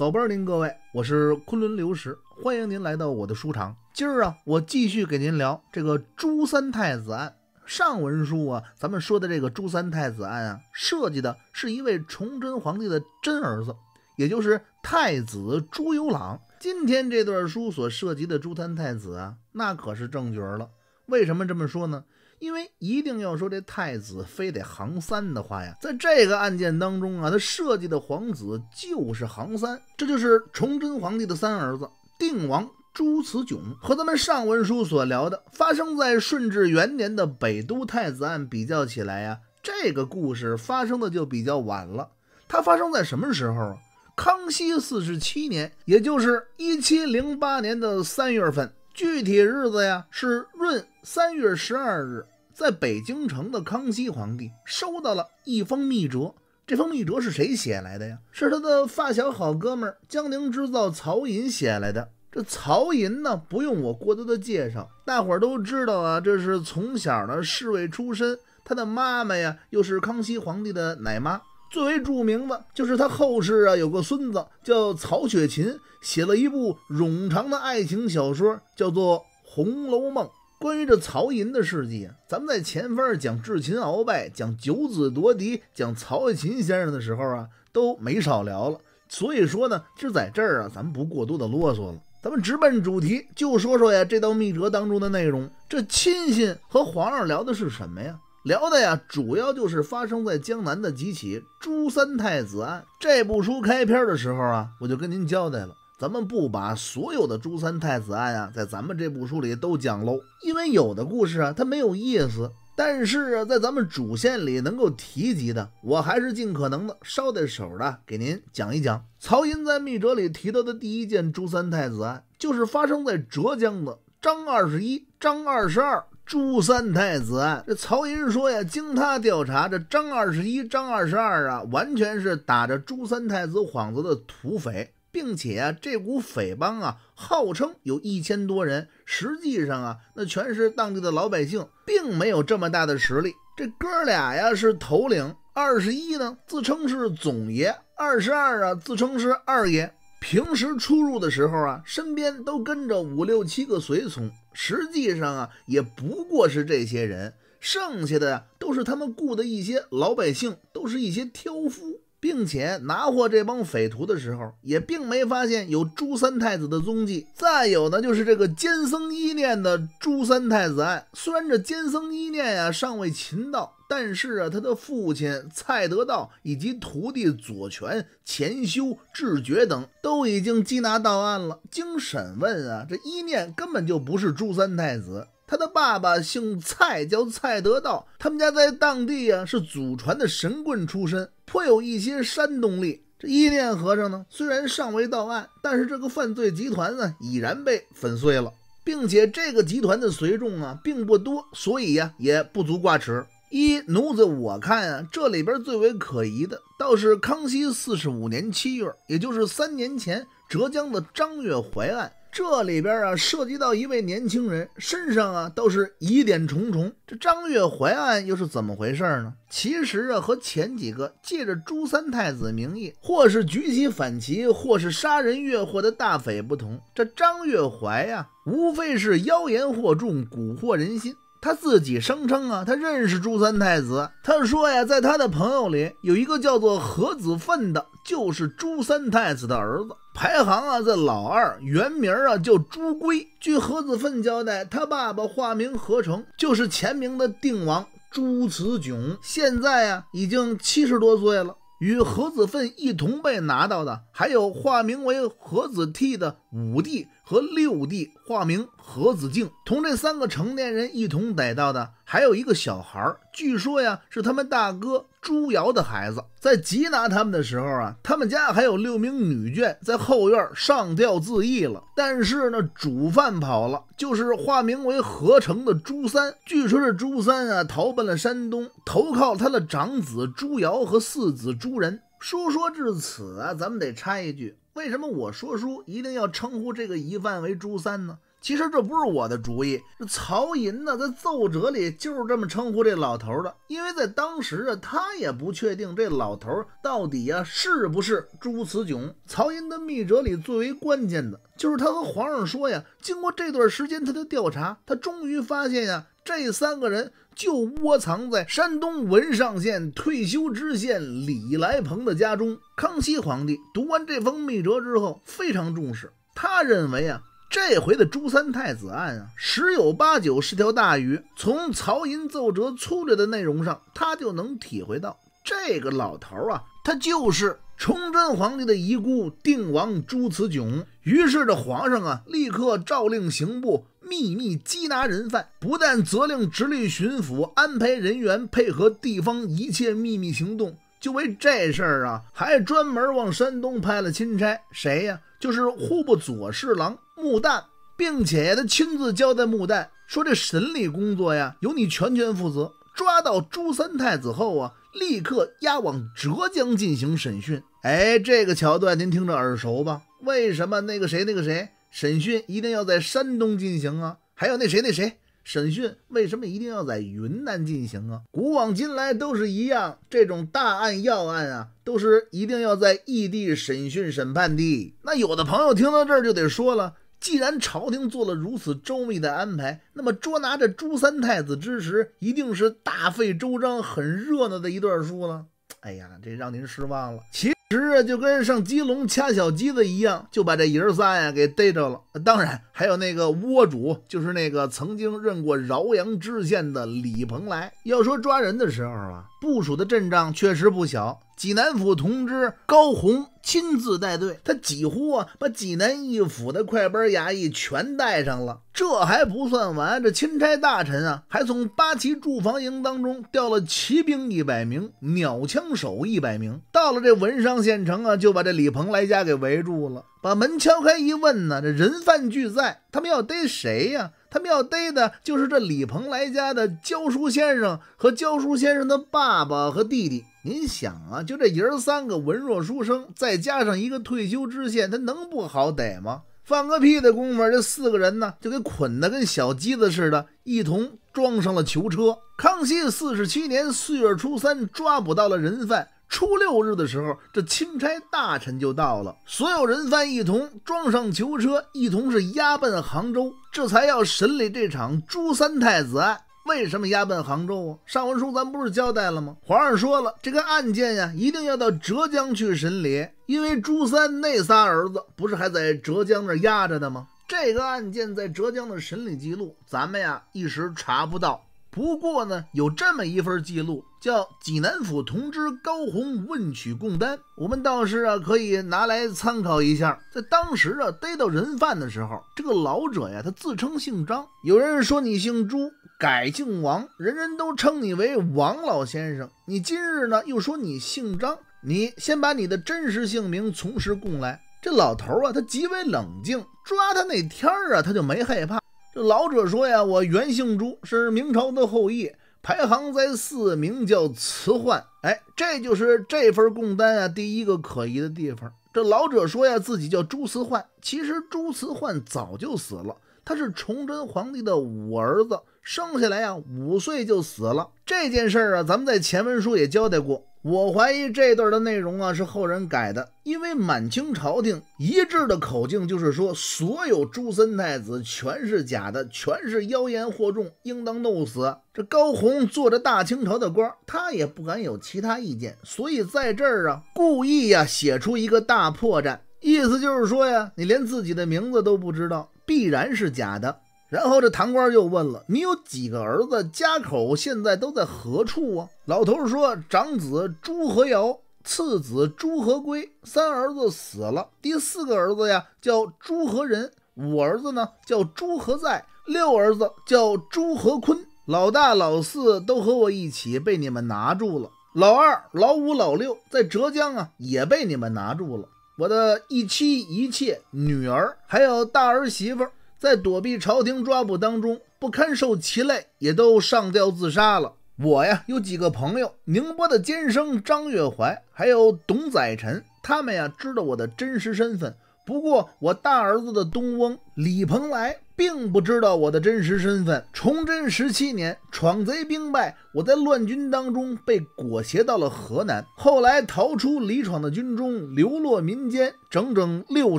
早班儿，您各位，我是昆仑刘石，欢迎您来到我的书场。今儿啊，我继续给您聊这个朱三太子案。上文书啊，咱们说的这个朱三太子案啊，涉及的是一位崇祯皇帝的真儿子，也就是太子朱由榔。今天这段书所涉及的朱三太子啊，那可是正角了。为什么这么说呢？因为一定要说这太子非得行三的话呀，在这个案件当中啊，他设计的皇子就是行三，这就是崇祯皇帝的三儿子定王朱慈炯。和咱们上文书所聊的发生在顺治元年的北都太子案比较起来呀，这个故事发生的就比较晚了。它发生在什么时候啊？康熙四十七年，也就是一七零八年的三月份，具体日子呀是闰三月十二日。在北京城的康熙皇帝收到了一封密折，这封密折是谁写来的呀？是他的发小好哥们儿江宁织造曹寅写来的。这曹寅呢，不用我过多的介绍，大伙儿都知道啊。这是从小呢侍卫出身，他的妈妈呀又是康熙皇帝的奶妈。最为著名的就是他后世啊有个孙子叫曹雪芹，写了一部冗长的爱情小说，叫做《红楼梦》。关于这曹寅的事迹啊，咱们在前方讲智擒鳌拜、讲九子夺嫡、讲曹雪芹先生的时候啊，都没少聊了。所以说呢，就在这儿啊，咱们不过多的啰嗦了，咱们直奔主题，就说说呀这道密折当中的内容。这亲信和皇上聊的是什么呀？聊的呀，主要就是发生在江南的几起朱三太子案。这部书开篇的时候啊，我就跟您交代了。咱们不把所有的朱三太子案啊，在咱们这部书里都讲喽，因为有的故事啊，它没有意思。但是在咱们主线里能够提及的，我还是尽可能的捎带手的给您讲一讲。曹寅在密折里提到的第一件朱三太子案，就是发生在浙江的张二十一、张二十二朱三太子案。这曹寅说呀，经他调查，这张二十一、张二十二啊，完全是打着朱三太子幌子的土匪。并且啊，这股匪帮啊，号称有一千多人，实际上啊，那全是当地的老百姓，并没有这么大的实力。这哥俩呀是头领，二十一呢自称是总爷，二十二啊自称是二爷。平时出入的时候啊，身边都跟着五六七个随从，实际上啊，也不过是这些人，剩下的都是他们雇的一些老百姓，都是一些挑夫。并且拿获这帮匪徒的时候，也并没发现有朱三太子的踪迹。再有呢，就是这个奸僧一念的朱三太子案，虽然这奸僧一念呀尚未擒到。但是啊，他的父亲蔡德道以及徒弟左权、钱修、智觉等都已经缉拿到案了。经审问啊，这一念根本就不是朱三太子，他的爸爸姓蔡，叫蔡德道。他们家在当地啊是祖传的神棍出身，颇有一些煽动力。这一念和尚呢虽然尚未到案，但是这个犯罪集团呢已然被粉碎了，并且这个集团的随众啊并不多，所以呀也不足挂齿。一奴子，我看啊，这里边最为可疑的倒是康熙四十五年七月，也就是三年前浙江的张月怀案。这里边啊，涉及到一位年轻人身上啊，倒是疑点重重。这张月怀案又是怎么回事呢？其实啊，和前几个借着朱三太子名义，或是举起反旗，或是杀人越货的大匪不同，这张月怀呀，无非是妖言惑众，蛊惑人心。他自己声称啊，他认识朱三太子。他说呀，在他的朋友里有一个叫做何子奋的，就是朱三太子的儿子，排行啊在老二，原名啊叫朱圭。据何子奋交代，他爸爸化名何成，就是前明的定王朱慈炯，现在啊已经七十多岁了。与何子奋一同被拿到的，还有化名为何子悌的五弟。和六弟化名何子敬，同这三个成年人一同逮到的，还有一个小孩儿。据说呀，是他们大哥朱瑶的孩子。在缉拿他们的时候啊，他们家还有六名女眷在后院上吊自缢了。但是呢，主犯跑了，就是化名为何成的朱三。据说这朱三啊，逃奔了山东，投靠他的长子朱瑶和四子朱仁。书说至此啊，咱们得插一句。为什么我说书一定要称呼这个疑犯为朱三呢？其实这不是我的主意，曹寅呢，在奏折里就是这么称呼这老头的。因为在当时啊，他也不确定这老头到底啊是不是朱慈炯。曹寅的密折里最为关键的就是他和皇上说呀，经过这段时间他的调查，他终于发现呀，这三个人。就窝藏在山东汶上县退休知县李来鹏的家中。康熙皇帝读完这封密折之后，非常重视。他认为啊，这回的朱三太子案啊，十有八九是条大鱼。从曹寅奏折粗略的内容上，他就能体会到这个老头啊，他就是崇祯皇帝的遗孤定王朱慈炯。于是，这皇上啊，立刻诏令刑部。秘密缉拿人犯，不但责令直隶巡抚安排人员配合地方一切秘密行动，就为这事儿啊，还专门往山东派了钦差，谁呀？就是户部左侍郎穆旦，并且他亲自交代穆旦说：“这审理工作呀，由你全权负责。抓到朱三太子后啊，立刻押往浙江进行审讯。”哎，这个桥段您听着耳熟吧？为什么那个谁那个谁？审讯一定要在山东进行啊！还有那谁那谁，审讯为什么一定要在云南进行啊？古往今来都是一样，这种大案要案啊，都是一定要在异地审讯审判的。那有的朋友听到这儿就得说了，既然朝廷做了如此周密的安排，那么捉拿这朱三太子之时，一定是大费周章、很热闹的一段书了。哎呀，这让您失望了。其直啊，就跟上鸡笼掐小鸡子一样，就把这爷儿仨呀给逮着了。当然。还有那个倭主，就是那个曾经任过饶阳知县的李蓬莱。要说抓人的时候啊，部署的阵仗确实不小。济南府同知高鸿亲自带队，他几乎啊把济南一府的快班衙役全带上了。这还不算完，这钦差大臣啊，还从八旗驻防营当中调了骑兵一百名、鸟枪手一百名，到了这文商县城啊，就把这李蓬莱家给围住了。把门敲开一问呢，这人犯俱在。他们要逮谁呀？他们要逮的就是这李鹏来家的教书先生和教书先生的爸爸和弟弟。您想啊，就这爷儿三个文弱书生，再加上一个退休知县，他能不好逮吗？放个屁的功夫，这四个人呢就给捆得跟小鸡子似的，一同装上了囚车。康熙四十七年四月初三，抓捕到了人犯。初六日的时候，这钦差大臣就到了，所有人犯一同装上囚车，一同是押奔杭州，这才要审理这场朱三太子案。为什么押奔杭州啊？上文书咱不是交代了吗？皇上说了，这个案件呀，一定要到浙江去审理，因为朱三那仨儿子不是还在浙江那压着的吗？这个案件在浙江的审理记录，咱们呀一时查不到。不过呢，有这么一份记录，叫《济南府同知高洪问取供单》，我们倒是啊可以拿来参考一下。在当时啊逮到人犯的时候，这个老者呀，他自称姓张。有人说你姓朱，改姓王，人人都称你为王老先生。你今日呢又说你姓张，你先把你的真实姓名从实供来。这老头啊，他极为冷静，抓他那天儿啊，他就没害怕。这老者说呀：“我原姓朱，是明朝的后裔，排行在四，名叫慈焕。”哎，这就是这份供单啊，第一个可疑的地方。这老者说呀：“自己叫朱慈焕，其实朱慈焕早就死了，他是崇祯皇帝的五儿子。”生下来呀，五岁就死了。这件事儿啊，咱们在前文书也交代过。我怀疑这段的内容啊是后人改的，因为满清朝廷一致的口径就是说，所有诸孙太子全是假的，全是妖言惑众，应当弄死。这高宏做着大清朝的官，他也不敢有其他意见，所以在这儿啊，故意呀写出一个大破绽，意思就是说呀，你连自己的名字都不知道，必然是假的。然后这堂官又问了：“你有几个儿子？家口现在都在何处啊？”老头说：“长子朱和尧，次子朱和圭，三儿子死了，第四个儿子呀叫朱和仁，五儿子呢叫朱和在，六儿子叫朱和坤。老大、老四都和我一起被你们拿住了，老二、老五、老六在浙江啊也被你们拿住了。我的一妻一妾、女儿还有大儿媳妇。”在躲避朝廷抓捕当中，不堪受其累，也都上吊自杀了。我呀，有几个朋友，宁波的监生张月怀，还有董载臣，他们呀，知道我的真实身份。不过，我大儿子的东翁李蓬莱并不知道我的真实身份。崇祯十七年，闯贼兵败，我在乱军当中被裹挟到了河南，后来逃出李闯的军中，流落民间，整整六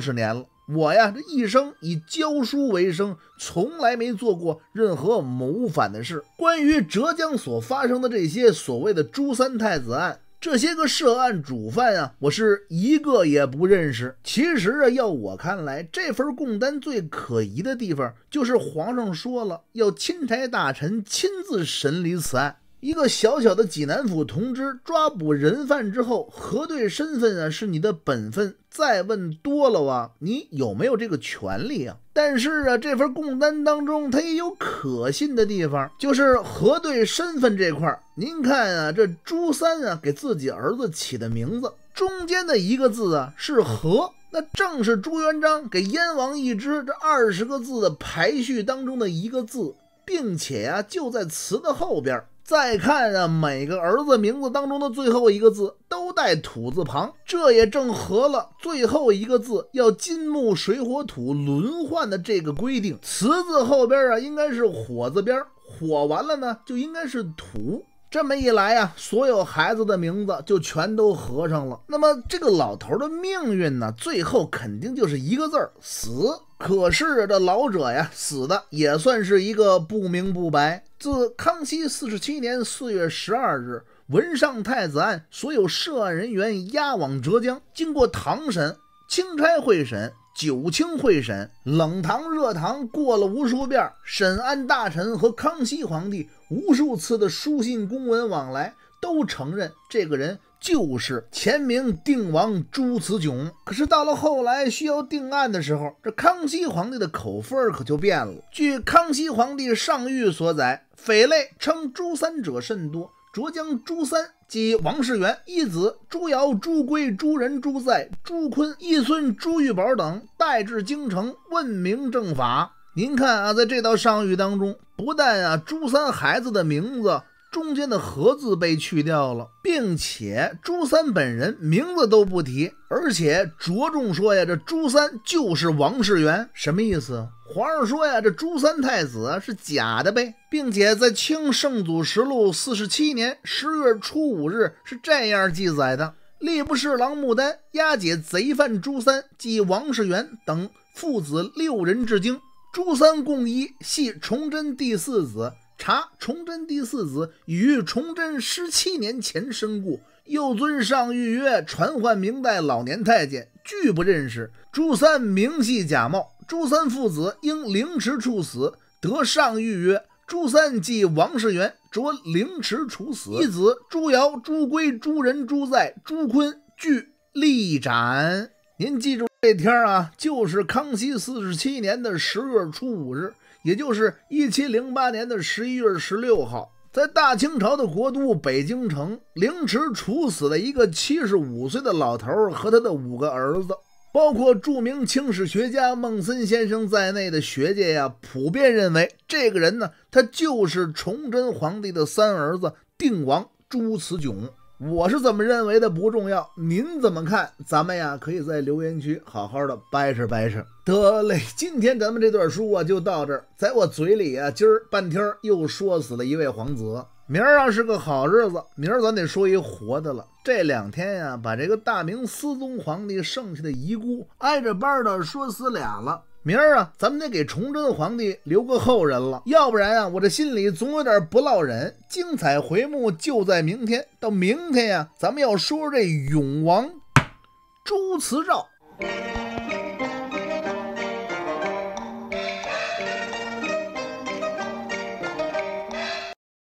十年了。我呀，这一生以教书为生，从来没做过任何谋反的事。关于浙江所发生的这些所谓的朱三太子案，这些个涉案主犯啊，我是一个也不认识。其实啊，要我看来，这份供单最可疑的地方，就是皇上说了要钦差大臣亲自审理此案。一个小小的济南府同知抓捕人犯之后核对身份啊是你的本分，再问多了啊你有没有这个权利啊？但是啊这份供单当中它也有可信的地方，就是核对身份这块儿。您看啊这朱三啊给自己儿子起的名字中间的一个字啊是“和 ”，那正是朱元璋给燕王一支这二十个字的排序当中的一个字，并且啊就在词的后边儿。再看啊，每个儿子名字当中的最后一个字都带土字旁，这也正合了最后一个字要金木水火土轮换的这个规定。辞字后边啊，应该是火字边，火完了呢，就应该是土。这么一来啊，所有孩子的名字就全都合上了。那么这个老头的命运呢，最后肯定就是一个字儿死。可是这老者呀，死的也算是一个不明不白。自康熙四十七年四月十二日，文上太子案所有涉案人员押往浙江，经过堂审、钦差会审、九卿会审、冷堂、热堂，过了无数遍。审案大臣和康熙皇帝无数次的书信公文往来，都承认这个人。就是前明定王朱慈炯，可是到了后来需要定案的时候，这康熙皇帝的口风可就变了。据康熙皇帝上谕所载，匪类称朱三者甚多，着将朱三即王世元一子朱瑶、朱圭、朱仁、朱在、朱坤一孙朱玉宝等带至京城问明正法。您看啊，在这道上谕当中，不但啊朱三孩子的名字。中间的“和”字被去掉了，并且朱三本人名字都不提，而且着重说呀，这朱三就是王世元，什么意思？皇上说呀，这朱三太子是假的呗，并且在《清圣祖实录》四十七年十月初五日是这样记载的：吏部侍郎牡丹押解贼犯朱三及王世元等父子六人至京，朱三共一系崇祯第四子。查崇祯第四子，于崇祯十七年前身故。又尊上谕曰：传唤明代老年太监，拒不认识。朱三名系假冒，朱三父子应凌迟处死。得上谕曰：朱三即王世元，着凌迟处死。一子朱尧、朱圭、朱仁、朱在、朱坤，俱立斩。您记住这天儿啊，就是康熙四十七年的十月初五日。也就是一七零八年的十一月十六号，在大清朝的国都北京城凌迟处死了一个七十五岁的老头和他的五个儿子，包括著名清史学家孟森先生在内的学界呀，普遍认为这个人呢，他就是崇祯皇帝的三儿子定王朱慈炯。我是怎么认为的不重要，您怎么看？咱们呀，可以在留言区好好的掰扯掰扯。得嘞，今天咱们这段书啊就到这儿，在我嘴里啊，今儿半天又说死了一位皇子，明儿啊是个好日子，明儿咱得说一活的了。这两天呀，把这个大明思宗皇帝剩下的遗孤挨着班的说死俩了。明儿啊，咱们得给崇祯皇帝留个后人了，要不然啊，我这心里总有点不落忍。精彩回目就在明天，到明天呀，咱们要说这永王朱慈照。